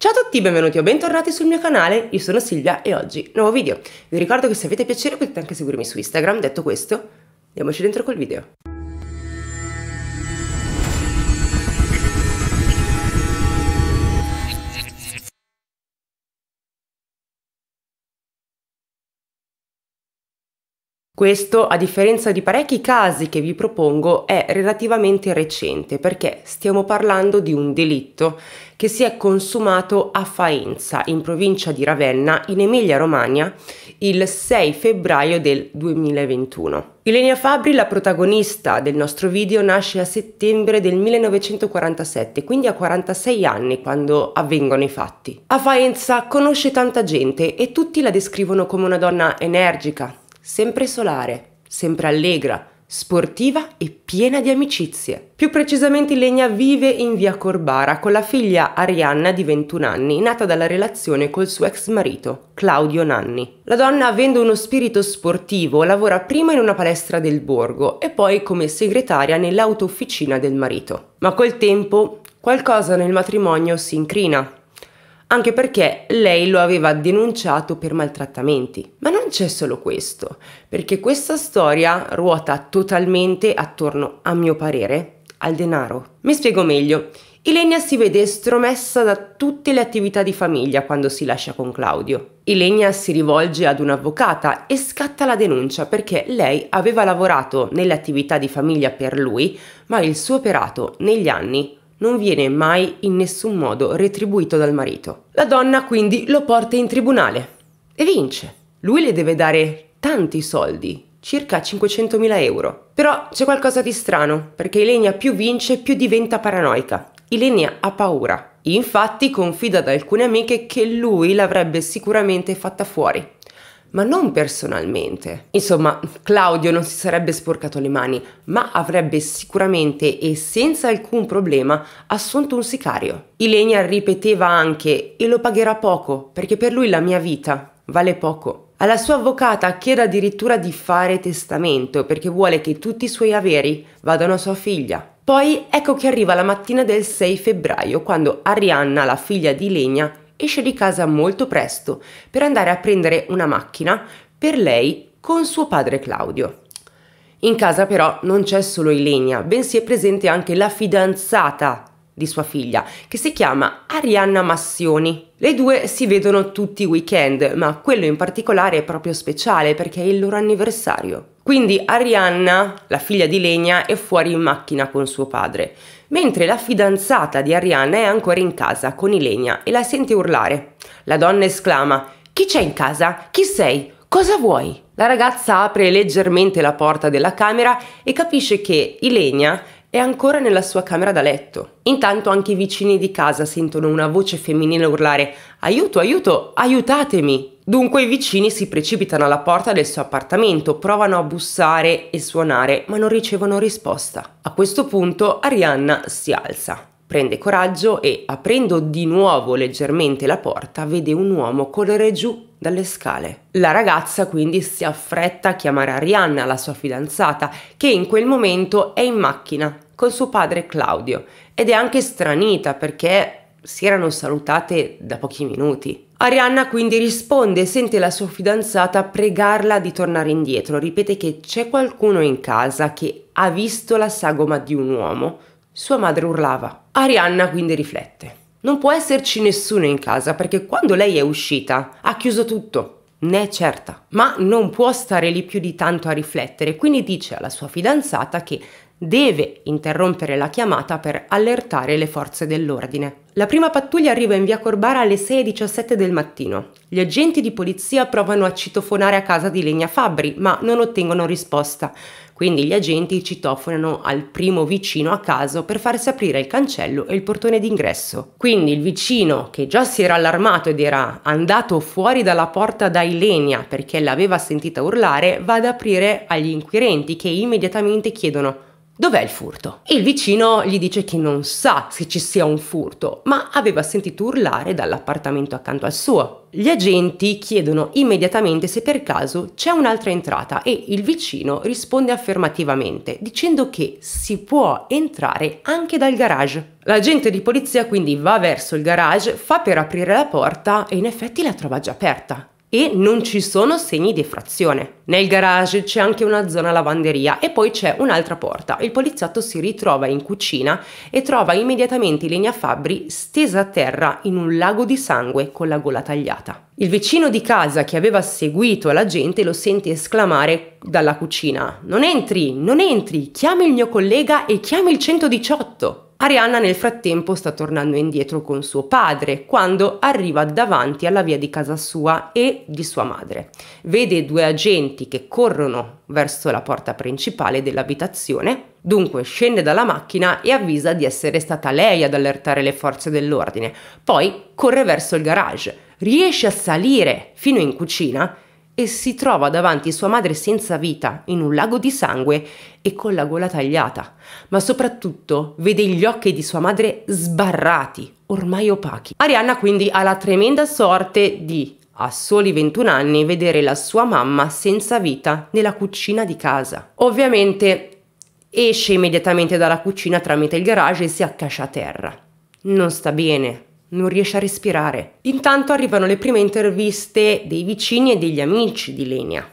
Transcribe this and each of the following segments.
Ciao a tutti, benvenuti o bentornati sul mio canale, io sono Silvia e oggi nuovo video. Vi ricordo che se avete piacere potete anche seguirmi su Instagram, detto questo, andiamoci dentro col video. Questo, a differenza di parecchi casi che vi propongo, è relativamente recente perché stiamo parlando di un delitto che si è consumato a Faenza, in provincia di Ravenna, in Emilia-Romagna, il 6 febbraio del 2021. Ilenia Fabri, la protagonista del nostro video, nasce a settembre del 1947, quindi a 46 anni quando avvengono i fatti. A Faenza conosce tanta gente e tutti la descrivono come una donna energica, sempre solare, sempre allegra, sportiva e piena di amicizie. Più precisamente Legna vive in via Corbara con la figlia Arianna di 21 anni, nata dalla relazione col suo ex marito, Claudio Nanni. La donna, avendo uno spirito sportivo, lavora prima in una palestra del borgo e poi come segretaria nell'autofficina del marito. Ma col tempo qualcosa nel matrimonio si incrina anche perché lei lo aveva denunciato per maltrattamenti. Ma non c'è solo questo, perché questa storia ruota totalmente attorno, a mio parere, al denaro. Mi spiego meglio. Ilenia si vede stromessa da tutte le attività di famiglia quando si lascia con Claudio. Ilenia si rivolge ad un'avvocata e scatta la denuncia perché lei aveva lavorato nelle attività di famiglia per lui, ma il suo operato negli anni non viene mai in nessun modo retribuito dal marito. La donna quindi lo porta in tribunale e vince. Lui le deve dare tanti soldi, circa 500.000 euro. Però c'è qualcosa di strano, perché Ilenia più vince più diventa paranoica. Ilenia ha paura. Infatti confida ad alcune amiche che lui l'avrebbe sicuramente fatta fuori ma non personalmente. Insomma, Claudio non si sarebbe sporcato le mani, ma avrebbe sicuramente e senza alcun problema assunto un sicario. Ilenia ripeteva anche e lo pagherà poco, perché per lui la mia vita vale poco. Alla sua avvocata chiede addirittura di fare testamento perché vuole che tutti i suoi averi vadano a sua figlia. Poi ecco che arriva la mattina del 6 febbraio quando Arianna, la figlia di Ilenia, esce di casa molto presto per andare a prendere una macchina per lei con suo padre Claudio. In casa però non c'è solo Ilenia, bensì è presente anche la fidanzata di sua figlia, che si chiama Arianna Massioni. Le due si vedono tutti i weekend, ma quello in particolare è proprio speciale perché è il loro anniversario. Quindi Arianna, la figlia di Legna, è fuori in macchina con suo padre, mentre la fidanzata di Arianna è ancora in casa con Ilenia e la sente urlare. La donna esclama: Chi c'è in casa? Chi sei? Cosa vuoi? La ragazza apre leggermente la porta della camera e capisce che Ilenia è ancora nella sua camera da letto. Intanto anche i vicini di casa sentono una voce femminile urlare Aiuto, aiuto, aiutatemi! Dunque i vicini si precipitano alla porta del suo appartamento, provano a bussare e suonare, ma non ricevono risposta. A questo punto Arianna si alza, prende coraggio e, aprendo di nuovo leggermente la porta, vede un uomo correre giù dalle scale. La ragazza quindi si affretta a chiamare Arianna, la sua fidanzata, che in quel momento è in macchina con suo padre Claudio ed è anche stranita perché si erano salutate da pochi minuti. Arianna quindi risponde e sente la sua fidanzata pregarla di tornare indietro. Ripete che c'è qualcuno in casa che ha visto la sagoma di un uomo. Sua madre urlava. Arianna quindi riflette. Non può esserci nessuno in casa perché quando lei è uscita ha chiuso tutto. Ne è certa, ma non può stare lì più di tanto a riflettere, quindi dice alla sua fidanzata che deve interrompere la chiamata per allertare le forze dell'ordine. La prima pattuglia arriva in via Corbara alle 6.17 del mattino. Gli agenti di polizia provano a citofonare a casa di Legna Fabbri, ma non ottengono risposta. Quindi gli agenti citofonano al primo vicino a caso per farsi aprire il cancello e il portone d'ingresso. Quindi il vicino, che già si era allarmato ed era andato fuori dalla porta da Ilenia perché l'aveva sentita urlare, va ad aprire agli inquirenti che immediatamente chiedono Dov'è il furto? Il vicino gli dice che non sa se ci sia un furto, ma aveva sentito urlare dall'appartamento accanto al suo. Gli agenti chiedono immediatamente se per caso c'è un'altra entrata e il vicino risponde affermativamente, dicendo che si può entrare anche dal garage. L'agente di polizia quindi va verso il garage, fa per aprire la porta e in effetti la trova già aperta e non ci sono segni di effrazione. Nel garage c'è anche una zona lavanderia e poi c'è un'altra porta. Il poliziotto si ritrova in cucina e trova immediatamente Lenia Fabbri stesa a terra in un lago di sangue con la gola tagliata. Il vicino di casa che aveva seguito la gente lo sente esclamare dalla cucina: Non entri, non entri, chiami il mio collega e chiami il 118. Arianna nel frattempo sta tornando indietro con suo padre quando arriva davanti alla via di casa sua e di sua madre. Vede due agenti che corrono verso la porta principale dell'abitazione, dunque scende dalla macchina e avvisa di essere stata lei ad allertare le forze dell'ordine. Poi corre verso il garage, riesce a salire fino in cucina e si trova davanti sua madre senza vita, in un lago di sangue e con la gola tagliata, ma soprattutto vede gli occhi di sua madre sbarrati, ormai opachi. Arianna quindi ha la tremenda sorte di, a soli 21 anni, vedere la sua mamma senza vita nella cucina di casa. Ovviamente esce immediatamente dalla cucina tramite il garage e si accascia a terra. Non sta bene, non riesce a respirare. Intanto arrivano le prime interviste dei vicini e degli amici di Lenia.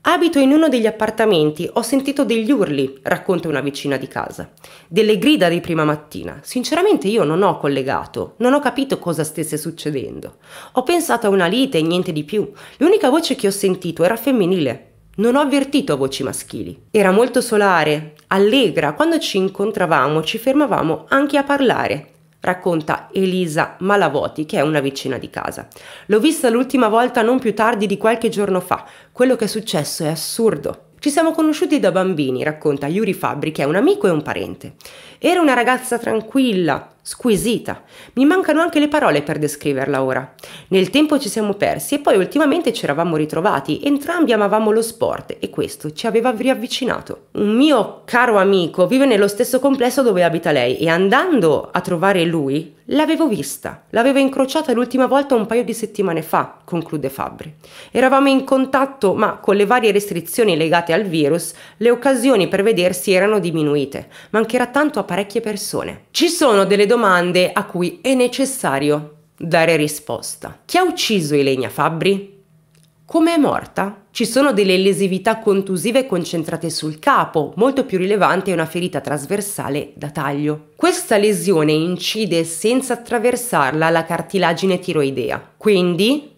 Abito in uno degli appartamenti, ho sentito degli urli, racconta una vicina di casa, delle grida di prima mattina. Sinceramente io non ho collegato, non ho capito cosa stesse succedendo. Ho pensato a una lite e niente di più. L'unica voce che ho sentito era femminile. Non ho avvertito voci maschili. Era molto solare, allegra, quando ci incontravamo ci fermavamo anche a parlare racconta Elisa Malavoti, che è una vicina di casa. L'ho vista l'ultima volta non più tardi di qualche giorno fa. Quello che è successo è assurdo. Ci siamo conosciuti da bambini, racconta Yuri Fabri, che è un amico e un parente. Era una ragazza tranquilla, squisita. Mi mancano anche le parole per descriverla ora. Nel tempo ci siamo persi e poi ultimamente ci eravamo ritrovati, entrambi amavamo lo sport e questo ci aveva riavvicinato. Un mio caro amico vive nello stesso complesso dove abita lei e andando a trovare lui, L'avevo vista, l'avevo incrociata l'ultima volta un paio di settimane fa, conclude Fabri. Eravamo in contatto, ma con le varie restrizioni legate al virus, le occasioni per vedersi erano diminuite. Mancherà tanto a parecchie persone. Ci sono delle domande a cui è necessario dare risposta. Chi ha ucciso Ilenia Fabri? Come è morta? Ci sono delle lesività contusive concentrate sul capo, molto più rilevante è una ferita trasversale da taglio. Questa lesione incide senza attraversarla la cartilagine tiroidea, quindi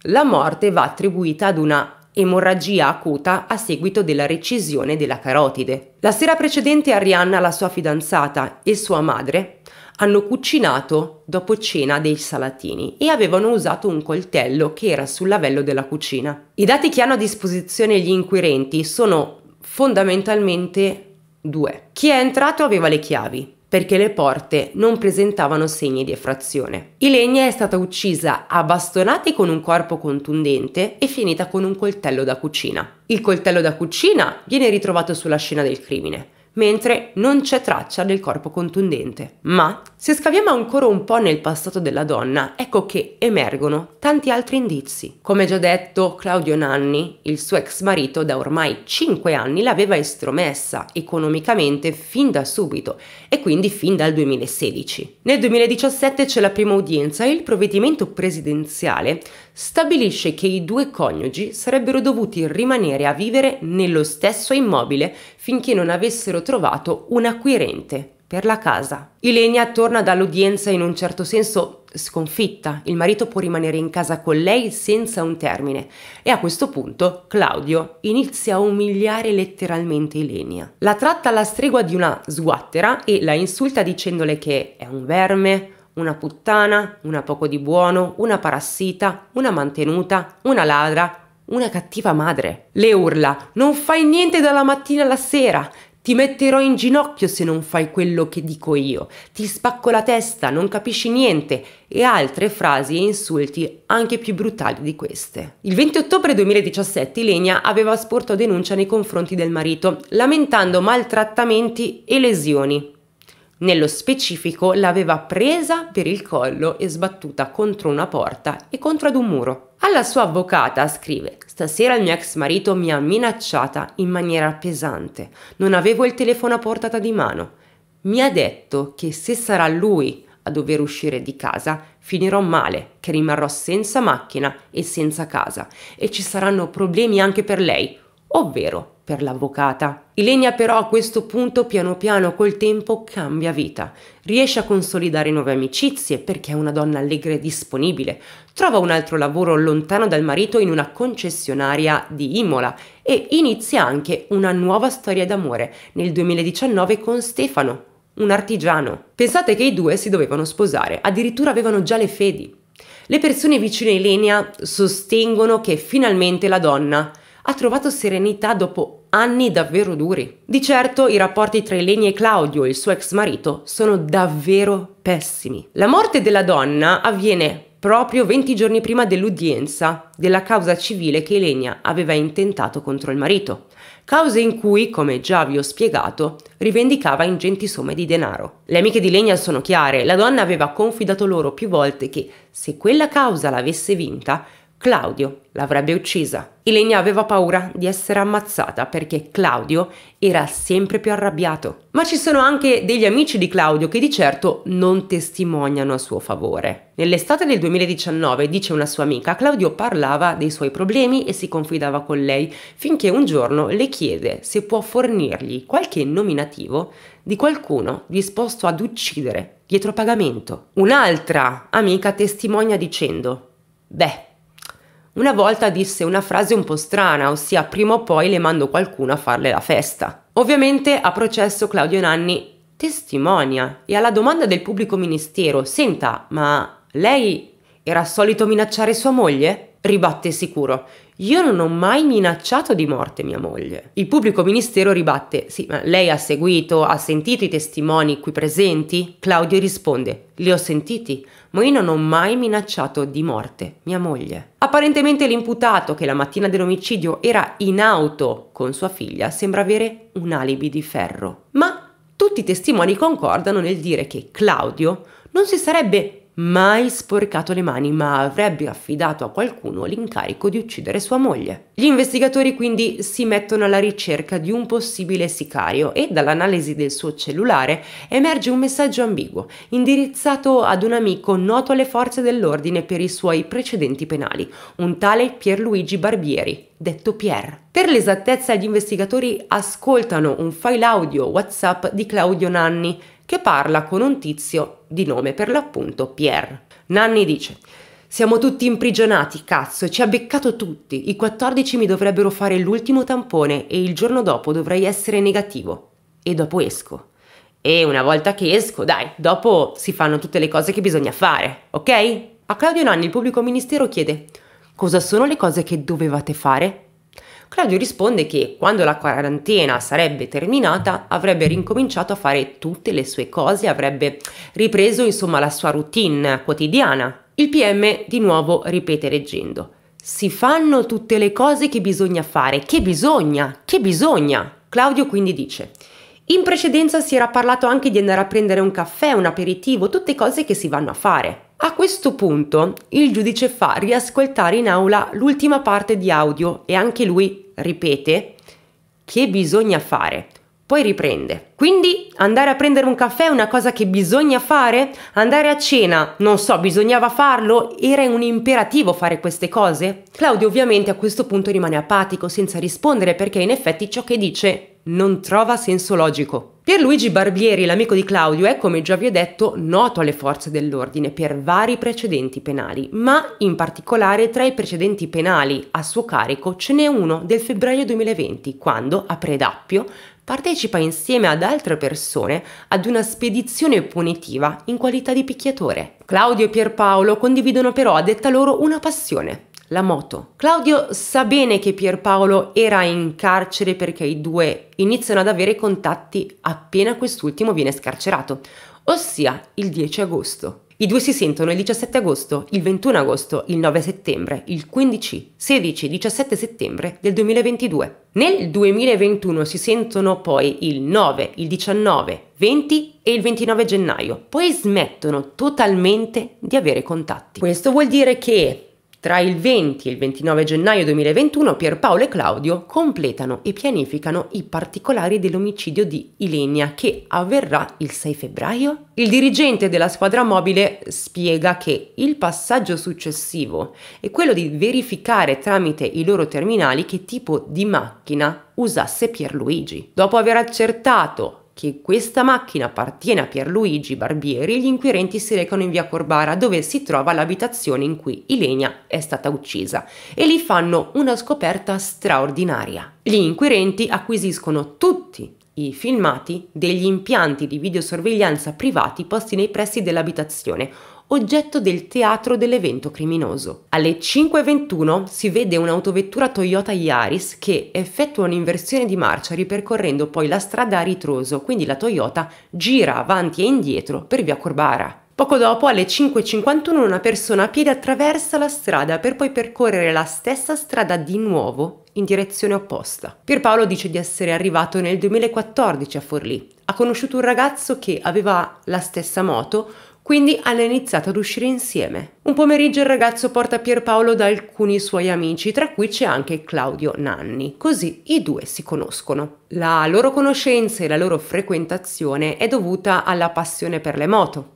la morte va attribuita ad una emorragia acuta a seguito della recisione della carotide. La sera precedente Arianna, la sua fidanzata e sua madre hanno cucinato dopo cena dei salatini e avevano usato un coltello che era sul lavello della cucina. I dati che hanno a disposizione gli inquirenti sono fondamentalmente due. Chi è entrato aveva le chiavi perché le porte non presentavano segni di effrazione. Ilenia è stata uccisa a bastonate con un corpo contundente e finita con un coltello da cucina. Il coltello da cucina viene ritrovato sulla scena del crimine mentre non c'è traccia del corpo contundente. Ma se scaviamo ancora un po' nel passato della donna, ecco che emergono tanti altri indizi. Come già detto, Claudio Nanni, il suo ex marito, da ormai 5 anni l'aveva estromessa economicamente fin da subito e quindi fin dal 2016. Nel 2017 c'è la prima udienza e il provvedimento presidenziale stabilisce che i due coniugi sarebbero dovuti rimanere a vivere nello stesso immobile finché non avessero trovato un acquirente per la casa. Ilenia torna dall'udienza in un certo senso sconfitta, il marito può rimanere in casa con lei senza un termine e a questo punto Claudio inizia a umiliare letteralmente Ilenia. La tratta alla stregua di una sguattera e la insulta dicendole che è un verme, una puttana, una poco di buono, una parassita, una mantenuta, una ladra, una cattiva madre. Le urla, non fai niente dalla mattina alla sera, ti metterò in ginocchio se non fai quello che dico io. Ti spacco la testa, non capisci niente. E altre frasi e insulti anche più brutali di queste. Il 20 ottobre 2017 Ilenia aveva sporto denuncia nei confronti del marito, lamentando maltrattamenti e lesioni. Nello specifico l'aveva presa per il collo e sbattuta contro una porta e contro ad un muro. Alla sua avvocata scrive Stasera il mio ex marito mi ha minacciata in maniera pesante. Non avevo il telefono a portata di mano. Mi ha detto che se sarà lui a dover uscire di casa, finirò male, che rimarrò senza macchina e senza casa e ci saranno problemi anche per lei, ovvero per l'avvocata. Ilenia però a questo punto piano piano col tempo cambia vita, riesce a consolidare nuove amicizie perché è una donna allegra e disponibile, trova un altro lavoro lontano dal marito in una concessionaria di Imola e inizia anche una nuova storia d'amore nel 2019 con Stefano, un artigiano. Pensate che i due si dovevano sposare, addirittura avevano già le fedi. Le persone vicine a Ilenia sostengono che finalmente la donna ha trovato serenità dopo anni davvero duri. Di certo i rapporti tra Eleni e Claudio il suo ex marito sono davvero pessimi. La morte della donna avviene proprio 20 giorni prima dell'udienza della causa civile che Elenia aveva intentato contro il marito, causa in cui, come già vi ho spiegato, rivendicava ingenti somme di denaro. Le amiche di Elenia sono chiare, la donna aveva confidato loro più volte che se quella causa l'avesse vinta, Claudio l'avrebbe uccisa. Ilenia aveva paura di essere ammazzata perché Claudio era sempre più arrabbiato. Ma ci sono anche degli amici di Claudio che di certo non testimoniano a suo favore. Nell'estate del 2019, dice una sua amica, Claudio parlava dei suoi problemi e si confidava con lei, finché un giorno le chiede se può fornirgli qualche nominativo di qualcuno disposto ad uccidere dietro pagamento. Un'altra amica testimonia dicendo, beh, una volta disse una frase un po' strana, ossia prima o poi le mando qualcuno a farle la festa. Ovviamente a processo Claudio Nanni testimonia e alla domanda del pubblico ministero, senta, ma lei era solito minacciare sua moglie? ribatte sicuro. Io non ho mai minacciato di morte mia moglie. Il pubblico ministero ribatte: Sì, ma lei ha seguito, ha sentito i testimoni qui presenti? Claudio risponde: Li ho sentiti, ma io non ho mai minacciato di morte mia moglie. Apparentemente l'imputato, che la mattina dell'omicidio era in auto con sua figlia, sembra avere un alibi di ferro. Ma tutti i testimoni concordano nel dire che Claudio non si sarebbe mai sporcato le mani, ma avrebbe affidato a qualcuno l'incarico di uccidere sua moglie. Gli investigatori quindi si mettono alla ricerca di un possibile sicario e dall'analisi del suo cellulare emerge un messaggio ambiguo, indirizzato ad un amico noto alle forze dell'ordine per i suoi precedenti penali, un tale Pierluigi Barbieri, detto Pier. Per l'esattezza gli investigatori ascoltano un file audio WhatsApp di Claudio Nanni, che parla con un tizio di nome per l'appunto Pierre. Nanni dice siamo tutti imprigionati, cazzo, e ci ha beccato tutti. I 14 mi dovrebbero fare l'ultimo tampone e il giorno dopo dovrei essere negativo. E dopo esco. E una volta che esco, dai, dopo si fanno tutte le cose che bisogna fare, ok? A Claudio Nanni il pubblico ministero chiede: Cosa sono le cose che dovevate fare? Claudio risponde che quando la quarantena sarebbe terminata avrebbe rincominciato a fare tutte le sue cose, avrebbe ripreso insomma la sua routine quotidiana. Il PM di nuovo ripete leggendo si fanno tutte le cose che bisogna fare. Che bisogna? Che bisogna? Claudio quindi dice. In precedenza si era parlato anche di andare a prendere un caffè, un aperitivo, tutte cose che si vanno a fare. A questo punto il giudice fa riascoltare in aula l'ultima parte di audio e anche lui ripete che bisogna fare. Poi riprende. Quindi andare a prendere un caffè è una cosa che bisogna fare? Andare a cena, non so, bisognava farlo? Era un imperativo fare queste cose? Claudio ovviamente a questo punto rimane apatico senza rispondere perché in effetti ciò che dice non trova senso logico. Pierluigi Barbieri, l'amico di Claudio, è, come già vi ho detto, noto alle forze dell'ordine per vari precedenti penali, ma in particolare tra i precedenti penali a suo carico ce n'è uno del febbraio 2020, quando a Predappio partecipa insieme ad altre persone ad una spedizione punitiva in qualità di picchiatore. Claudio e Pierpaolo condividono però a detta loro una passione, la moto. Claudio sa bene che Pierpaolo era in carcere perché i due iniziano ad avere contatti appena quest'ultimo viene scarcerato, ossia il 10 agosto. I due si sentono il 17 agosto, il 21 agosto, il 9 settembre, il 15, 16, 17 settembre del 2022. Nel 2021 si sentono poi il 9, il 19, 20 e il 29 gennaio, poi smettono totalmente di avere contatti. Questo vuol dire che tra il 20 e il 29 gennaio 2021 Pierpaolo e Claudio completano e pianificano i particolari dell'omicidio di Ilenia che avverrà il 6 febbraio. Il dirigente della squadra mobile spiega che il passaggio successivo è quello di verificare tramite i loro terminali che tipo di macchina usasse Pierluigi. Dopo aver accertato che questa macchina appartiene a Pierluigi Barbieri, gli inquirenti si recano in via Corbara dove si trova l'abitazione in cui Ilenia è stata uccisa e lì fanno una scoperta straordinaria. Gli inquirenti acquisiscono tutti i filmati degli impianti di videosorveglianza privati posti nei pressi dell'abitazione, oggetto del teatro dell'evento criminoso. Alle 5.21 si vede un'autovettura Toyota Yaris che effettua un'inversione di marcia ripercorrendo poi la strada a ritroso, quindi la Toyota gira avanti e indietro per via Corbara. Poco dopo, alle 5.51, una persona a piedi attraversa la strada per poi percorrere la stessa strada di nuovo in direzione opposta. Pierpaolo dice di essere arrivato nel 2014 a Forlì. Ha conosciuto un ragazzo che aveva la stessa moto, quindi hanno iniziato ad uscire insieme. Un pomeriggio il ragazzo porta Pierpaolo da alcuni suoi amici, tra cui c'è anche Claudio Nanni. Così i due si conoscono. La loro conoscenza e la loro frequentazione è dovuta alla passione per le moto,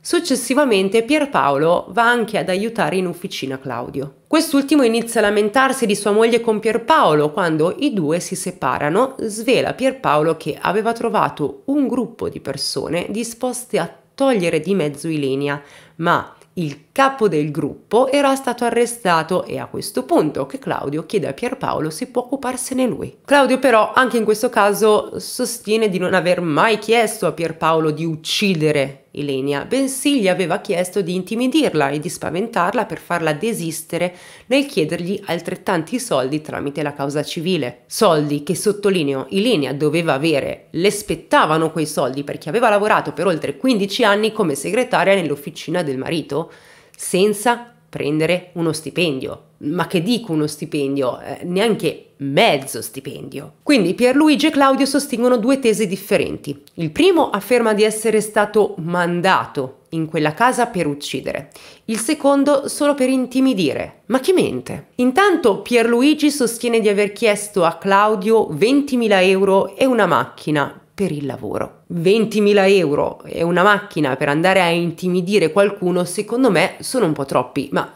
Successivamente Pierpaolo va anche ad aiutare in officina Claudio. Quest'ultimo inizia a lamentarsi di sua moglie con Pierpaolo quando i due si separano, svela Pierpaolo che aveva trovato un gruppo di persone disposte a togliere di mezzo Ilenia, ma il capo del gruppo era stato arrestato e a questo punto che Claudio chiede a Pierpaolo se può occuparsene lui. Claudio però anche in questo caso sostiene di non aver mai chiesto a Pierpaolo di uccidere Elenia, bensì gli aveva chiesto di intimidirla e di spaventarla per farla desistere nel chiedergli altrettanti soldi tramite la causa civile. Soldi che, sottolineo, Elenia doveva avere, le spettavano quei soldi perché aveva lavorato per oltre 15 anni come segretaria nell'officina del marito senza prendere uno stipendio ma che dico uno stipendio, eh, neanche mezzo stipendio. Quindi Pierluigi e Claudio sostengono due tesi differenti. Il primo afferma di essere stato mandato in quella casa per uccidere, il secondo solo per intimidire. Ma chi mente? Intanto Pierluigi sostiene di aver chiesto a Claudio 20.000 euro e una macchina per il lavoro. 20.000 euro e una macchina per andare a intimidire qualcuno, secondo me, sono un po' troppi, ma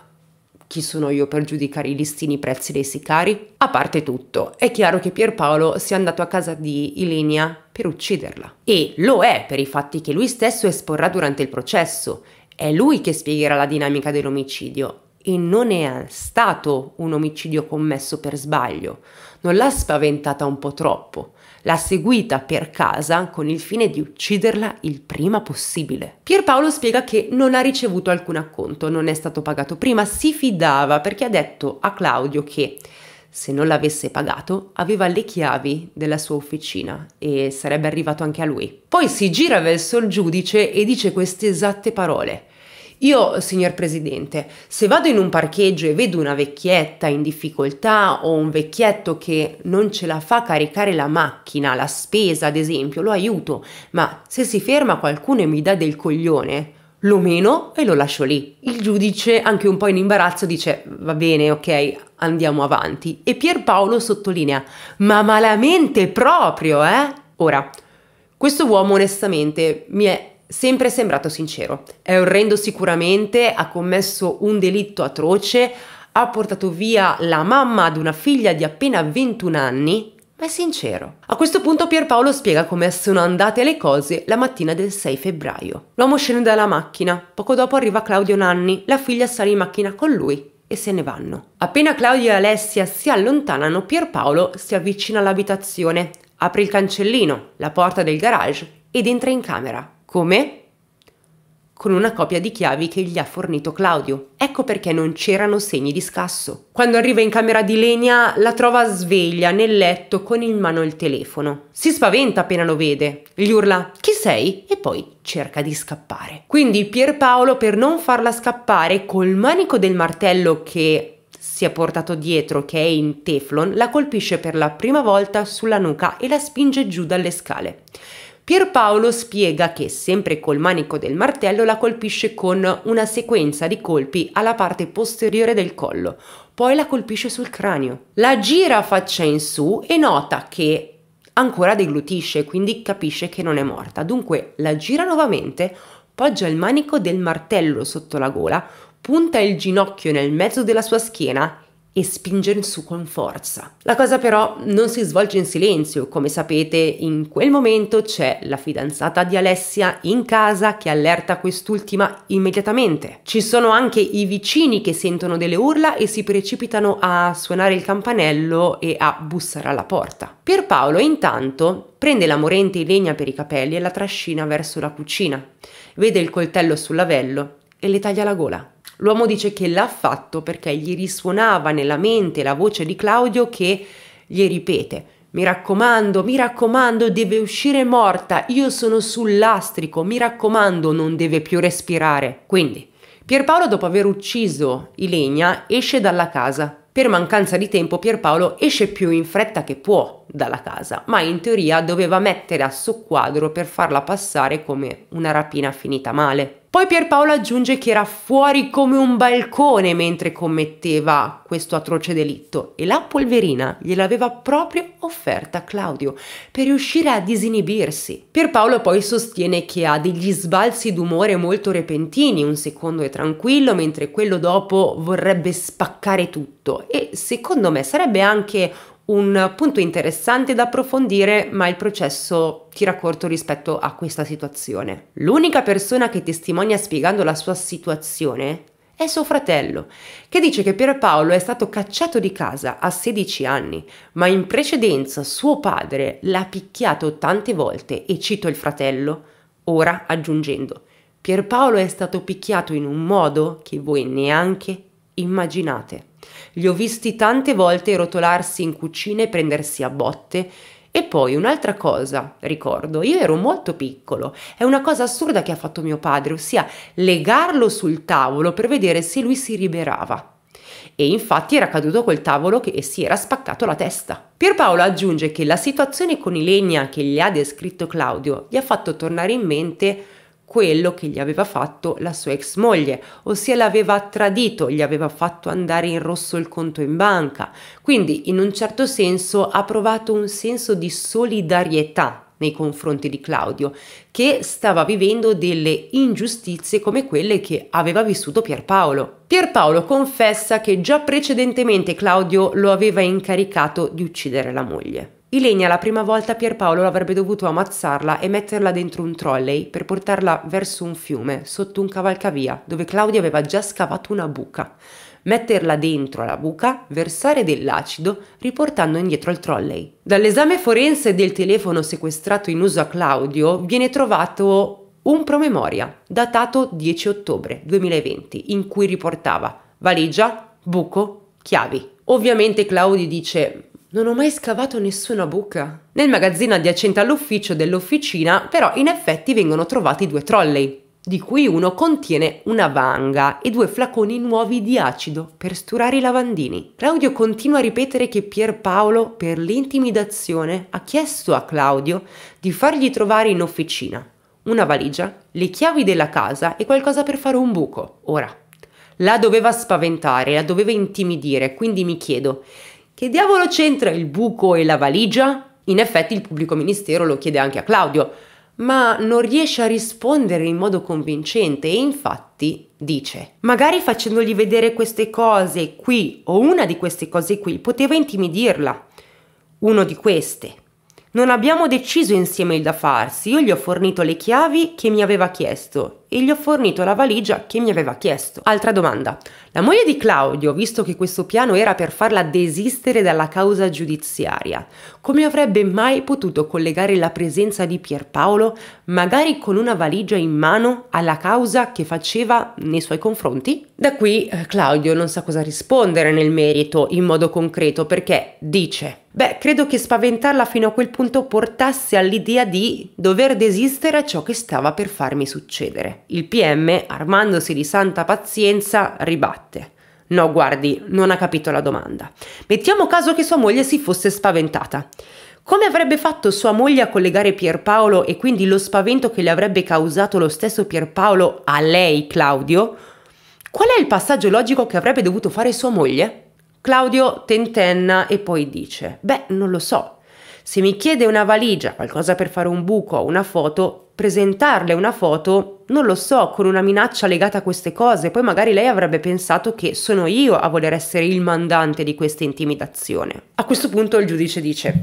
chi sono io per giudicare i listini prezzi dei sicari? A parte tutto, è chiaro che Pierpaolo sia andato a casa di Ilenia per ucciderla. E lo è per i fatti che lui stesso esporrà durante il processo. È lui che spiegherà la dinamica dell'omicidio e non è stato un omicidio commesso per sbaglio. Non l'ha spaventata un po' troppo l'ha seguita per casa con il fine di ucciderla il prima possibile. Pierpaolo spiega che non ha ricevuto alcun acconto, non è stato pagato prima, si fidava perché ha detto a Claudio che se non l'avesse pagato, aveva le chiavi della sua officina e sarebbe arrivato anche a lui. Poi si gira verso il giudice e dice queste esatte parole. Io, signor Presidente, se vado in un parcheggio e vedo una vecchietta in difficoltà o un vecchietto che non ce la fa caricare la macchina, la spesa ad esempio, lo aiuto, ma se si ferma qualcuno e mi dà del coglione, lo meno e lo lascio lì. Il giudice, anche un po' in imbarazzo, dice va bene, ok, andiamo avanti. E Pierpaolo sottolinea, ma malamente proprio, eh? Ora, questo uomo onestamente mi è sempre sembrato sincero. È orrendo sicuramente, ha commesso un delitto atroce, ha portato via la mamma ad una figlia di appena 21 anni, ma è sincero. A questo punto Pierpaolo spiega come sono andate le cose la mattina del 6 febbraio. L'uomo scende dalla macchina, poco dopo arriva Claudio Nanni, la figlia sale in macchina con lui e se ne vanno. Appena Claudio e Alessia si allontanano, Pierpaolo si avvicina all'abitazione, apre il cancellino, la porta del garage ed entra in camera. Come? Con una copia di chiavi che gli ha fornito Claudio. Ecco perché non c'erano segni di scasso. Quando arriva in camera di Legna, la trova sveglia nel letto con in mano il telefono. Si spaventa appena lo vede. Gli urla: Chi sei? E poi cerca di scappare. Quindi Pierpaolo, per non farla scappare, col manico del martello che si è portato dietro, che è in teflon, la colpisce per la prima volta sulla nuca e la spinge giù dalle scale. Pierpaolo spiega che, sempre col manico del martello, la colpisce con una sequenza di colpi alla parte posteriore del collo, poi la colpisce sul cranio. La gira faccia in su e nota che ancora deglutisce, quindi capisce che non è morta. Dunque la gira nuovamente, poggia il manico del martello sotto la gola, punta il ginocchio nel mezzo della sua schiena e spingere su con forza. La cosa però non si svolge in silenzio, come sapete in quel momento c'è la fidanzata di Alessia in casa che allerta quest'ultima immediatamente. Ci sono anche i vicini che sentono delle urla e si precipitano a suonare il campanello e a bussare alla porta. Pierpaolo intanto prende la morente in legna per i capelli e la trascina verso la cucina, vede il coltello sul lavello e le taglia la gola. L'uomo dice che l'ha fatto perché gli risuonava nella mente la voce di Claudio che gli ripete mi raccomando, mi raccomando, deve uscire morta, io sono sul lastrico, mi raccomando, non deve più respirare. Quindi, Pierpaolo dopo aver ucciso Ilegna esce dalla casa. Per mancanza di tempo Pierpaolo esce più in fretta che può dalla casa, ma in teoria doveva mettere a soqquadro per farla passare come una rapina finita male. Poi Pierpaolo aggiunge che era fuori come un balcone mentre commetteva questo atroce delitto e la polverina gliel'aveva proprio offerta Claudio per riuscire a disinibirsi. Pierpaolo poi sostiene che ha degli sbalzi d'umore molto repentini, un secondo è tranquillo mentre quello dopo vorrebbe spaccare tutto e secondo me sarebbe anche un punto interessante da approfondire, ma il processo tira corto rispetto a questa situazione. L'unica persona che testimonia spiegando la sua situazione è suo fratello, che dice che Pierpaolo è stato cacciato di casa a 16 anni, ma in precedenza suo padre l'ha picchiato tante volte e cito il fratello, ora aggiungendo, Pierpaolo è stato picchiato in un modo che voi neanche immaginate. Li ho visti tante volte rotolarsi in cucina e prendersi a botte. E poi un'altra cosa, ricordo, io ero molto piccolo, è una cosa assurda che ha fatto mio padre, ossia legarlo sul tavolo per vedere se lui si liberava e infatti era caduto col tavolo che si era spaccato la testa. Pierpaolo aggiunge che la situazione con Ilenia che gli ha descritto Claudio gli ha fatto tornare in mente quello che gli aveva fatto la sua ex moglie, ossia l'aveva tradito, gli aveva fatto andare in rosso il conto in banca. Quindi in un certo senso ha provato un senso di solidarietà nei confronti di Claudio, che stava vivendo delle ingiustizie come quelle che aveva vissuto Pierpaolo. Pierpaolo confessa che già precedentemente Claudio lo aveva incaricato di uccidere la moglie. Ilenia la prima volta Pierpaolo avrebbe dovuto ammazzarla e metterla dentro un trolley per portarla verso un fiume, sotto un cavalcavia, dove Claudia aveva già scavato una buca. Metterla dentro la buca, versare dell'acido, riportando indietro il trolley. Dall'esame forense del telefono sequestrato in uso a Claudio viene trovato un promemoria, datato 10 ottobre 2020, in cui riportava valigia, buco, chiavi. Ovviamente Claudio dice non ho mai scavato nessuna buca. Nel magazzino adiacente all'ufficio dell'officina, però, in effetti vengono trovati due trolley, di cui uno contiene una vanga e due flaconi nuovi di acido per sturare i lavandini. Claudio continua a ripetere che Pierpaolo, per l'intimidazione, ha chiesto a Claudio di fargli trovare in officina una valigia, le chiavi della casa e qualcosa per fare un buco. Ora, la doveva spaventare, la doveva intimidire, quindi mi chiedo che diavolo c'entra il buco e la valigia? In effetti il pubblico ministero lo chiede anche a Claudio, ma non riesce a rispondere in modo convincente e infatti dice, magari facendogli vedere queste cose qui o una di queste cose qui poteva intimidirla. Uno di queste, non abbiamo deciso insieme il da farsi, io gli ho fornito le chiavi che mi aveva chiesto e gli ho fornito la valigia che mi aveva chiesto. Altra domanda. La moglie di Claudio, visto che questo piano era per farla desistere dalla causa giudiziaria, come avrebbe mai potuto collegare la presenza di Pierpaolo, magari con una valigia in mano, alla causa che faceva nei suoi confronti? Da qui eh, Claudio non sa cosa rispondere nel merito in modo concreto perché dice Beh, credo che spaventarla fino a quel punto portasse all'idea di dover desistere a ciò che stava per farmi succedere. Il PM, armandosi di santa pazienza, ribatte. No, guardi, non ha capito la domanda. Mettiamo caso che sua moglie si fosse spaventata. Come avrebbe fatto sua moglie a collegare Pierpaolo e quindi lo spavento che le avrebbe causato lo stesso Pierpaolo a lei, Claudio? Qual è il passaggio logico che avrebbe dovuto fare sua moglie? Claudio tentenna e poi dice, beh, non lo so. Se mi chiede una valigia, qualcosa per fare un buco o una foto, presentarle una foto, non lo so, con una minaccia legata a queste cose, poi magari lei avrebbe pensato che sono io a voler essere il mandante di questa intimidazione. A questo punto il giudice dice,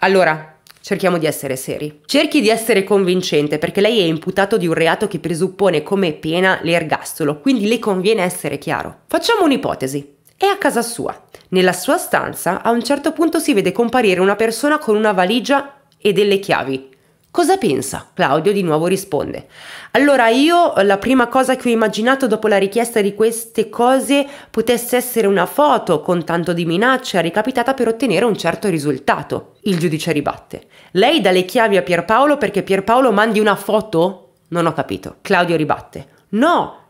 allora, cerchiamo di essere seri. Cerchi di essere convincente perché lei è imputato di un reato che presuppone come pena l'ergastolo, quindi le conviene essere chiaro. Facciamo un'ipotesi. È a casa sua. Nella sua stanza a un certo punto si vede comparire una persona con una valigia e delle chiavi. Cosa pensa? Claudio di nuovo risponde. Allora io la prima cosa che ho immaginato dopo la richiesta di queste cose potesse essere una foto con tanto di minaccia ricapitata per ottenere un certo risultato. Il giudice ribatte. Lei dà le chiavi a Pierpaolo perché Pierpaolo mandi una foto? Non ho capito. Claudio ribatte. No,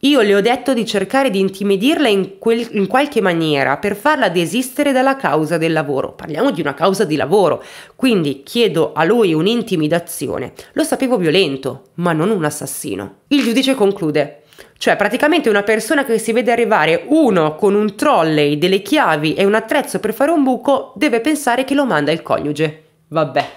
io le ho detto di cercare di intimidirla in, quel, in, qualche maniera per farla desistere dalla causa del lavoro. Parliamo di una causa di lavoro, quindi chiedo a lui un'intimidazione. Lo sapevo violento, ma non un assassino. Il giudice conclude. Cioè praticamente una persona che si vede arrivare uno con un trolley, delle chiavi e un attrezzo per fare un buco deve pensare che lo manda il coniuge. Vabbè.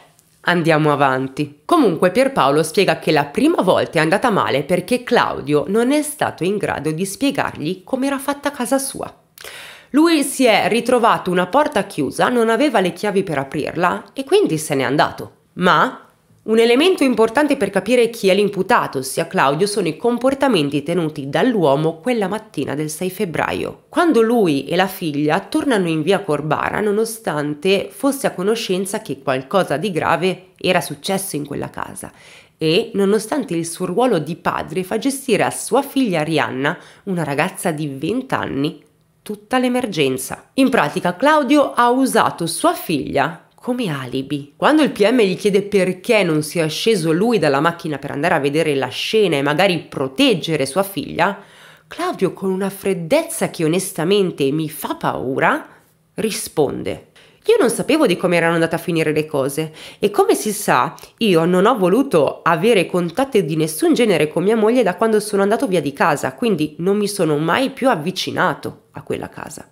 Andiamo avanti. Comunque Pierpaolo spiega che la prima volta è andata male perché Claudio non è stato in grado di spiegargli come era fatta casa sua. Lui si è ritrovato una porta chiusa, non aveva le chiavi per aprirla e quindi se n'è andato. Ma un elemento importante per capire chi è l'imputato, ossia Claudio, sono i comportamenti tenuti dall'uomo quella mattina del 6 febbraio, quando lui e la figlia tornano in via Corbara nonostante fosse a conoscenza che qualcosa di grave era successo in quella casa e nonostante il suo ruolo di padre fa gestire a sua figlia Arianna, una ragazza di 20 anni, tutta l'emergenza. In pratica Claudio ha usato sua figlia come alibi. Quando il PM gli chiede perché non sia sceso lui dalla macchina per andare a vedere la scena e magari proteggere sua figlia, Claudio con una freddezza che onestamente mi fa paura, risponde. Io non sapevo di come erano andate a finire le cose e come si sa io non ho voluto avere contatti di nessun genere con mia moglie da quando sono andato via di casa, quindi non mi sono mai più avvicinato a quella casa.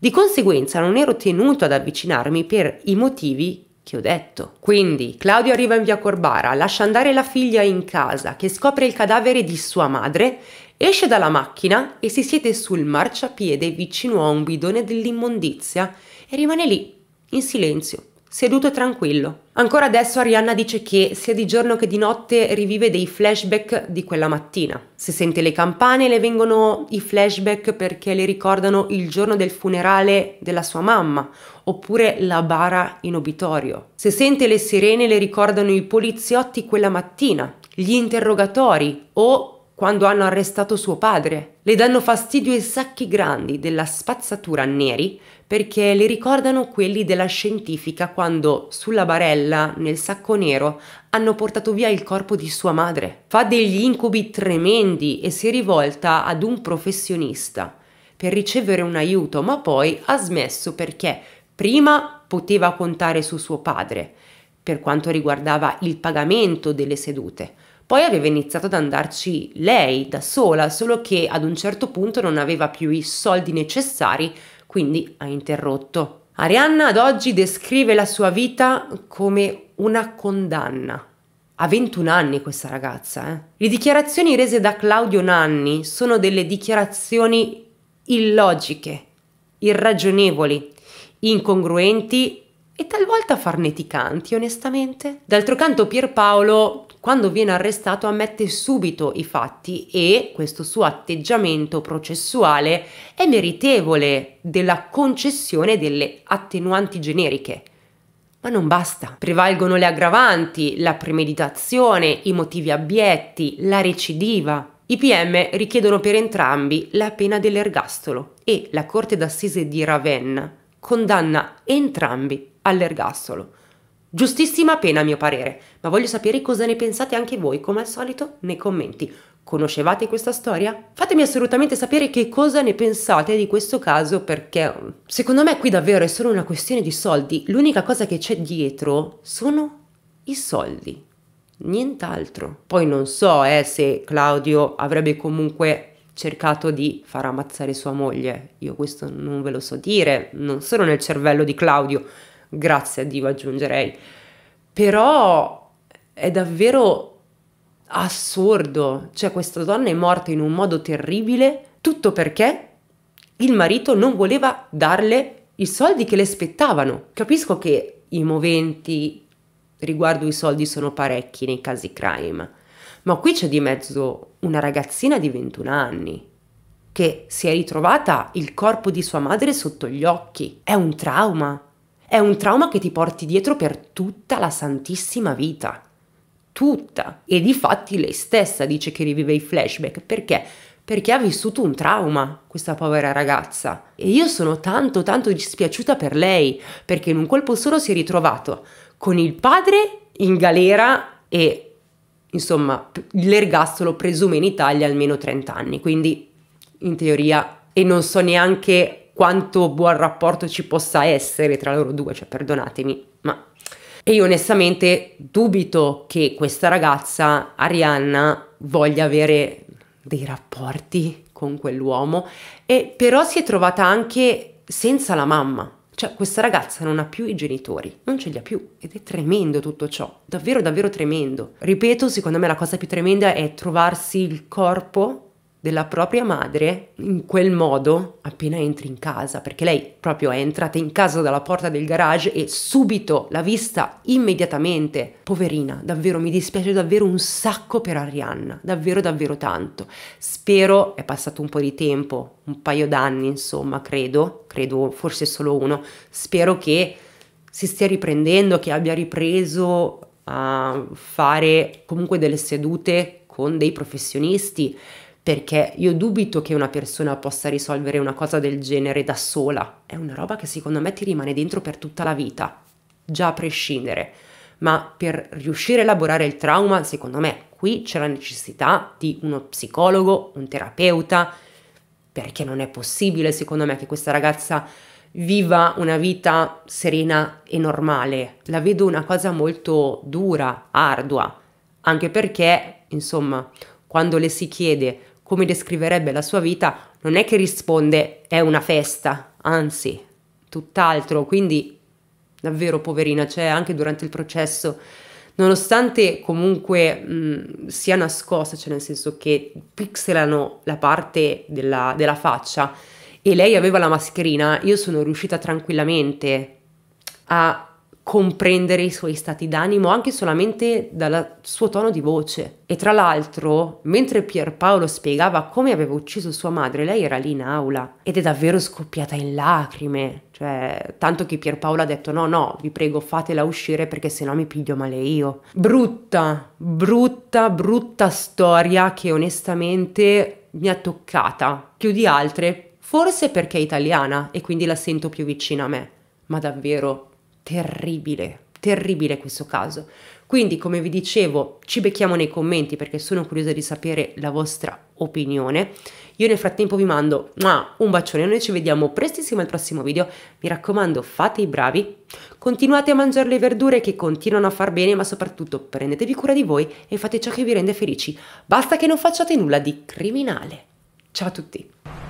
Di conseguenza non ero tenuto ad avvicinarmi per i motivi che ho detto. Quindi Claudio arriva in via Corbara, lascia andare la figlia in casa che scopre il cadavere di sua madre, esce dalla macchina e si siede sul marciapiede vicino a un bidone dell'immondizia e rimane lì, in silenzio, seduto e tranquillo. Ancora adesso Arianna dice che sia di giorno che di notte rivive dei flashback di quella mattina. Se sente le campane le vengono i flashback perché le ricordano il giorno del funerale della sua mamma oppure la bara in obitorio. Se sente le sirene le ricordano i poliziotti quella mattina, gli interrogatori o quando hanno arrestato suo padre. Le danno fastidio i sacchi grandi della spazzatura neri perché le ricordano quelli della scientifica quando sulla barella, nel sacco nero, hanno portato via il corpo di sua madre. Fa degli incubi tremendi e si è rivolta ad un professionista per ricevere un aiuto, ma poi ha smesso perché prima poteva contare su suo padre per quanto riguardava il pagamento delle sedute. Poi aveva iniziato ad andarci lei da sola, solo che ad un certo punto non aveva più i soldi necessari quindi ha interrotto. Arianna ad oggi descrive la sua vita come una condanna. Ha 21 anni questa ragazza. Eh? Le dichiarazioni rese da Claudio Nanni sono delle dichiarazioni illogiche, irragionevoli, incongruenti e talvolta farneticanti, onestamente. D'altro canto Pierpaolo quando viene arrestato ammette subito i fatti e questo suo atteggiamento processuale è meritevole della concessione delle attenuanti generiche. Ma non basta. Prevalgono le aggravanti, la premeditazione, i motivi abietti, la recidiva. I PM richiedono per entrambi la pena dell'ergastolo e la Corte d'Assise di Ravenna condanna entrambi all'ergastolo. Giustissima pena a mio parere, ma voglio sapere cosa ne pensate anche voi, come al solito nei commenti. Conoscevate questa storia? Fatemi assolutamente sapere che cosa ne pensate di questo caso perché mm, secondo me qui davvero è solo una questione di soldi, l'unica cosa che c'è dietro sono i soldi, nient'altro. Poi non so eh, se Claudio avrebbe comunque cercato di far ammazzare sua moglie, io questo non ve lo so dire, non sono nel cervello di Claudio, grazie a Dio aggiungerei. Però è davvero assurdo, cioè questa donna è morta in un modo terribile, tutto perché il marito non voleva darle i soldi che le spettavano. Capisco che i moventi riguardo i soldi sono parecchi nei casi crime, ma qui c'è di mezzo una ragazzina di 21 anni che si è ritrovata il corpo di sua madre sotto gli occhi. È un trauma. È un trauma che ti porti dietro per tutta la santissima vita. Tutta. E di fatti lei stessa dice che rivive i flashback. Perché? Perché ha vissuto un trauma, questa povera ragazza. E io sono tanto, tanto dispiaciuta per lei, perché in un colpo solo si è ritrovato con il padre in galera e, insomma, l'ergastolo presume in Italia almeno 30 anni. Quindi, in teoria, e non so neanche quanto buon rapporto ci possa essere tra loro due, cioè perdonatemi, ma... E io onestamente dubito che questa ragazza, Arianna, voglia avere dei rapporti con quell'uomo, e però si è trovata anche senza la mamma. Cioè, questa ragazza non ha più i genitori, non ce li ha più ed è tremendo tutto ciò, davvero davvero tremendo. Ripeto, secondo me la cosa più tremenda è trovarsi il corpo della propria madre in quel modo appena entri in casa, perché lei proprio è entrata in casa dalla porta del garage e subito l'ha vista immediatamente. Poverina, davvero mi dispiace davvero un sacco per Arianna, davvero davvero tanto. Spero, è passato un po' di tempo, un paio d'anni insomma, credo, credo forse solo uno, spero che si stia riprendendo, che abbia ripreso a fare comunque delle sedute con dei professionisti perché io dubito che una persona possa risolvere una cosa del genere da sola. È una roba che secondo me ti rimane dentro per tutta la vita, già a prescindere. Ma per riuscire a elaborare il trauma, secondo me, qui c'è la necessità di uno psicologo, un terapeuta, perché non è possibile, secondo me, che questa ragazza viva una vita serena e normale. La vedo una cosa molto dura, ardua, anche perché, insomma, quando le si chiede come descriverebbe la sua vita, non è che risponde è una festa, anzi, tutt'altro, quindi davvero poverina, cioè anche durante il processo, nonostante comunque mh, sia nascosta, cioè nel senso che pixelano la parte della, della faccia e lei aveva la mascherina, io sono riuscita tranquillamente a comprendere i suoi stati d'animo anche solamente dal suo tono di voce. E tra l'altro, mentre Pierpaolo spiegava come aveva ucciso sua madre, lei era lì in aula ed è davvero scoppiata in lacrime. Cioè, tanto che Pierpaolo ha detto no, no, vi prego fatela uscire perché sennò mi piglio male io. Brutta, brutta, brutta storia che onestamente mi ha toccata più di altre, forse perché è italiana e quindi la sento più vicina a me. Ma davvero, terribile, terribile questo caso. Quindi, come vi dicevo, ci becchiamo nei commenti perché sono curiosa di sapere la vostra opinione. Io nel frattempo vi mando un bacione, noi ci vediamo prestissimo al prossimo video. Mi raccomando, fate i bravi, continuate a mangiare le verdure che continuano a far bene, ma soprattutto prendetevi cura di voi e fate ciò che vi rende felici. Basta che non facciate nulla di criminale. Ciao a tutti!